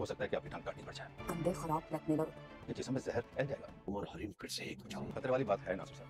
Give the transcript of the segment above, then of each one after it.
हो सकता है कि आपकी टांग काटनी पड़ जाए कंधे खराब रखने लगे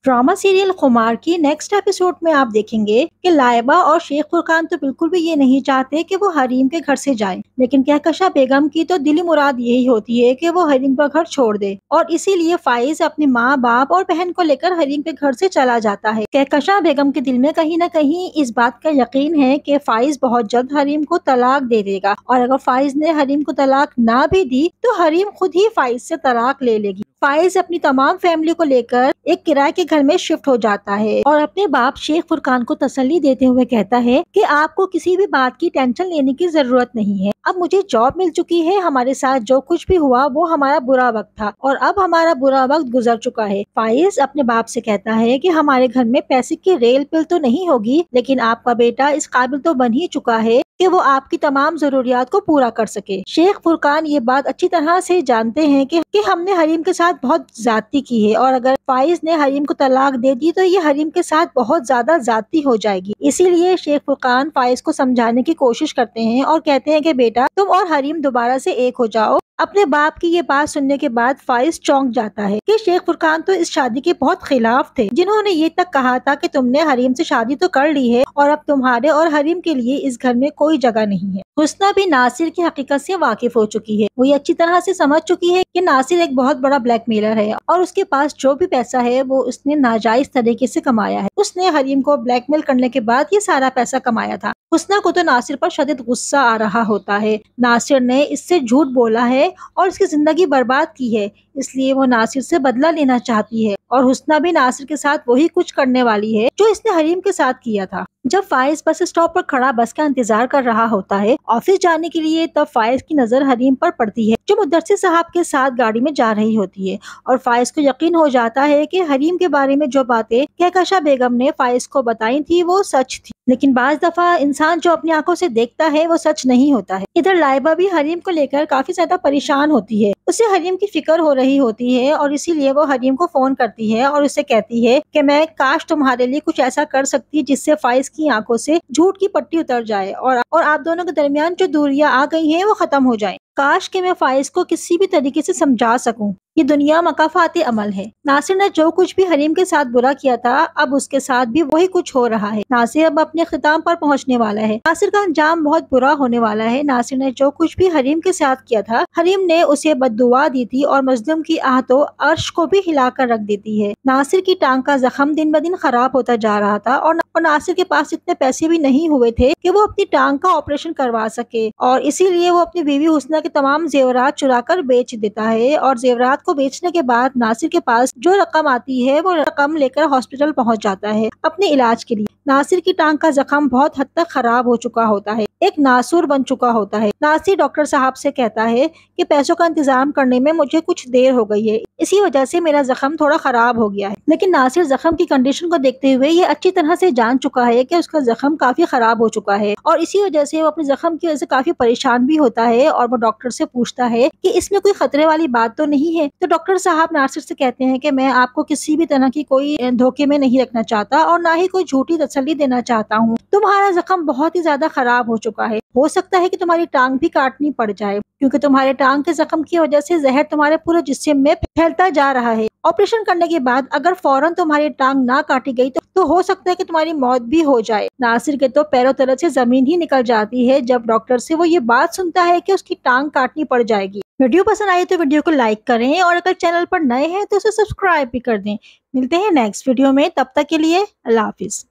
ड्रामा सीरियल खुमार की नेक्स्ट एपिसोड में आप देखेंगे कि लाइबा और शेख खुरकान तो बिल्कुल भी ये नहीं चाहते कि वो हरीम के घर से जाए लेकिन कहकशा बेगम की तो दिली मुराद यही होती है कि वो हरीम का घर छोड़ दे और इसीलिए फाइज अपने माँ बाप और बहन को लेकर हरीम के घर से चला जाता है कहकशा बेगम के दिल में कहीं न कहीं इस बात का यकीन है की फाइज बहुत जल्द हरीम को तलाक दे देगा और अगर फाइज ने हरीम को तलाक तलाक ना भी दी तो हरीम खुद ही फाइज से तलाक ले लेगी फाइज अपनी तमाम फैमिली को लेकर एक किराए के घर में शिफ्ट हो जाता है और अपने बाप शेख फुरकान को तसल्ली देते हुए कहता है कि आपको किसी भी बात की टेंशन लेने की जरूरत नहीं है अब मुझे जॉब मिल चुकी है हमारे साथ जो कुछ भी हुआ वो हमारा बुरा वक्त था और अब हमारा बुरा वक्त गुजर चुका है फाइज अपने बाप से कहता है कि हमारे घर में पैसे की रेल पिल तो नहीं होगी लेकिन आपका बेटा इस काबिल तो बन ही चुका है कि वो आपकी तमाम जरूरियात को पूरा कर सके शेख फुरकान ये बात अच्छी तरह से जानते हैं कि, कि हमने हरीम के साथ बात बहुत जाति की है और अगर फाइज ने हरीम को तलाक दे दी तो ये हरीम के साथ बहुत ज्यादा ज्यादती हो जाएगी इसीलिए शेख फुरकान फाइज को समझाने की कोशिश करते हैं और कहते हैं कि बेटा तुम और हरीम दोबारा से एक हो जाओ अपने बाप की ये बात सुनने के बाद फाइज चौंक जाता है कि शेख फुरकान तो इस शादी के बहुत खिलाफ थे जिन्होंने ये तक कहा था कि तुमने हरीम से शादी तो कर ली है और अब तुम्हारे और हरीम के लिए इस घर में कोई जगह नहीं है हुसना भी नासिर की हकीकत से वाकिफ हो चुकी है वो ये अच्छी तरह से समझ चुकी है कि नासिर एक बहुत बड़ा ब्लैकमेलर है और उसके पास जो भी पैसा है वो उसने नाजायज तरीके से कमाया है उसने हरीम को ब्लैकमेल करने के बाद ये सारा पैसा कमाया था हुसना को तो नासिर पर शदीद गुस्सा आ रहा होता है नासिर ने इससे झूठ बोला है और इसकी ज़िंदगी बर्बाद की है इसलिए वो नासिर से बदला लेना चाहती है और हुसना भी नासिर के साथ वही कुछ करने वाली है जो इसने हरीम के साथ किया था जब फायज बस स्टॉप पर खड़ा बस का इंतजार कर रहा होता है ऑफिस जाने के लिए तब फायज की नज़र हरीम पर पड़ती है जो मुदरसी साहब के साथ गाड़ी में जा रही होती है और फायज को यकीन हो जाता है की हरीम के बारे में जो बातें कहकशा बेगम ने फायज को बताई थी वो सच थी लेकिन बाज दफा इंसान जो अपनी आंखों से देखता है वो सच नहीं होता है इधर लाइबा भी हरीम को लेकर काफी ज्यादा परेशान होती है उसे हरीम की फिक्र हो रही होती है और इसीलिए वो हरीम को फोन करती है और उसे कहती है कि मैं काश तुम्हारे लिए कुछ ऐसा कर सकती जिससे फाइज की आंखों से झूठ की पट्टी उतर जाए और और आप दोनों के दरमियान जो दूरियां आ गई है वो खत्म हो जाए काश के मैं फाइज को किसी भी तरीके से समझा सकूं। ये दुनिया मकाफात अमल है नासिर ने जो कुछ भी हरीम के साथ बुरा किया था अब उसके साथ भी वही कुछ हो रहा है नासिर अब अपने खिताम पर पहुंचने वाला है नासिर का अंजाम बहुत बुरा होने वाला है नासिर ने जो कुछ भी हरीम के साथ किया था हरीम ने उसे बदुआ दी थी और मजलूम की आहतों अर्श को भी हिलाकर रख देती है नासिर की टांग का जख्म दिन ब दिन खराब होता जा रहा था और नासिर के पास इतने पैसे भी नहीं हुए थे की वो अपनी टांग का ऑपरेशन करवा सके और इसीलिए वो अपनी बीवी हुसना के तमाम जेवरात चुरा कर बेच देता है और जेवरात को बेचने के बाद नासिर के पास जो रकम आती है वो रकम लेकर हॉस्पिटल पहुँच जाता है अपने इलाज के लिए नासिर की टांग का जख्म बहुत हद तक खराब हो चुका होता है एक नासूर बन चुका होता है नासिर डॉक्टर साहब से कहता है कि पैसों का इंतजाम करने में मुझे कुछ देर हो गई है इसी वजह से मेरा जख्म थोड़ा खराब हो गया है लेकिन नासिर जख्म की कंडीशन को देखते हुए ये अच्छी तरह से जान चुका है कि उसका जख्म काफी खराब हो चुका है और इसी वजह से वो अपने जख्म की वजह से काफी परेशान भी होता है और वो डॉक्टर से पूछता है की इसमें कोई खतरे वाली बात तो नहीं है तो डॉक्टर साहब नासिर से कहते हैं की मैं आपको किसी भी तरह की कोई धोखे में नहीं रखना चाहता और ना ही कोई झूठी तसली देना चाहता हूँ तुम्हारा जख्म बहुत ही ज्यादा खराब हो चुका है हो सकता है कि तुम्हारी टांग भी काटनी पड़ जाए क्योंकि तुम्हारे टांग के जख्म की वजह से जहर तुम्हारे पूरे जिसम में फैलता जा रहा है ऑपरेशन करने के बाद अगर फौरन तुम्हारी टांग ना काटी गई तो, तो हो सकता है कि तुम्हारी मौत भी हो जाए नासिर के तो पैरों तरह से जमीन ही निकल जाती है जब डॉक्टर से वो ये बात सुनता है कि उसकी टांग काटनी पड़ जाएगी वीडियो पसंद आई तो वीडियो को लाइक करें और अगर चैनल पर नए हैं तो उसे सब्सक्राइब भी कर दें मिलते हैं नेक्स्ट वीडियो में तब तक के लिए अल्लाह हाफिज़